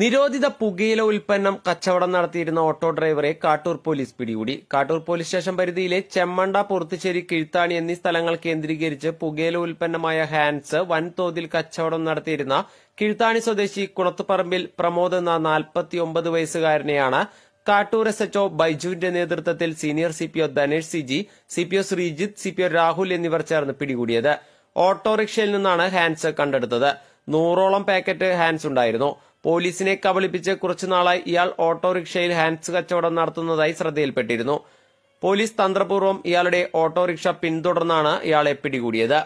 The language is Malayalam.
നിരോധിത പുകയില ഉൽപ്പന്നം കച്ചവടം നടത്തിയിരുന്ന ഓട്ടോ ഡ്രൈവറെ കാട്ടൂർ പോലീസ് പിടികൂടി കാട്ടൂർ പോലീസ് സ്റ്റേഷൻ പരിധിയിലെ ചെമ്മണ്ട പുറത്തുശ്ശേരി കിഴുത്താണി എന്നീ സ്ഥലങ്ങൾ കേന്ദ്രീകരിച്ച് പുകയില ഉൽപ്പന്നമായ ഹാൻസ് വൻതോതിൽ കച്ചവടം നടത്തിയിരുന്ന കിഴുത്താണി സ്വദേശി കുണത്തുപറമ്പിൽ പ്രമോദ് എന്ന നാൽപ്പത്തിയൊമ്പത് വയസ്സുകാരനെയാണ് കാട്ടൂർ എസ് എച്ച്ഒ ബൈജുവിന്റെ നേതൃത്വത്തിൽ senior C P O Dhanesh C G C P O Sreejith C P O Rahul എന്നിവർ ചേർന്ന് പിടികൂടിയത് ഓട്ടോറിക്ഷയിൽ നിന്നാണ് ഹാൻസ് കണ്ടെടുത്തത് നൂറോളം പാക്കറ്റ് ഹാൻസ് ഉണ്ടായിരുന്നു പോലീസിനെ കബളിപ്പിച്ച് കുറച്ചുനാളായി ഇയാൾ ഓട്ടോറിക്ഷയിൽ ഹാൻഡ്സ് കച്ചവടം നടത്തുന്നതായി ശ്രദ്ധയിൽപ്പെട്ടിരുന്നു പോലീസ് തന്ത്രപൂർവ്വം ഇയാളുടെ ഓട്ടോറിക്ഷ പിന്തുടർന്നാണ് ഇയാളെ പിടികൂടിയത്